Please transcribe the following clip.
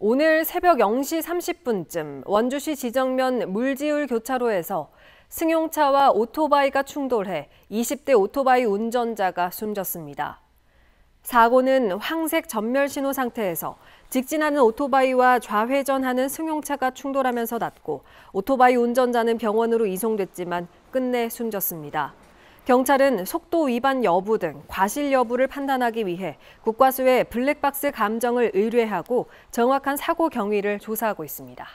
오늘 새벽 0시 30분쯤 원주시 지정면 물지울 교차로에서 승용차와 오토바이가 충돌해 20대 오토바이 운전자가 숨졌습니다. 사고는 황색 전멸 신호 상태에서 직진하는 오토바이와 좌회전하는 승용차가 충돌하면서 났고 오토바이 운전자는 병원으로 이송됐지만 끝내 숨졌습니다. 경찰은 속도 위반 여부 등 과실 여부를 판단하기 위해 국과수에 블랙박스 감정을 의뢰하고 정확한 사고 경위를 조사하고 있습니다.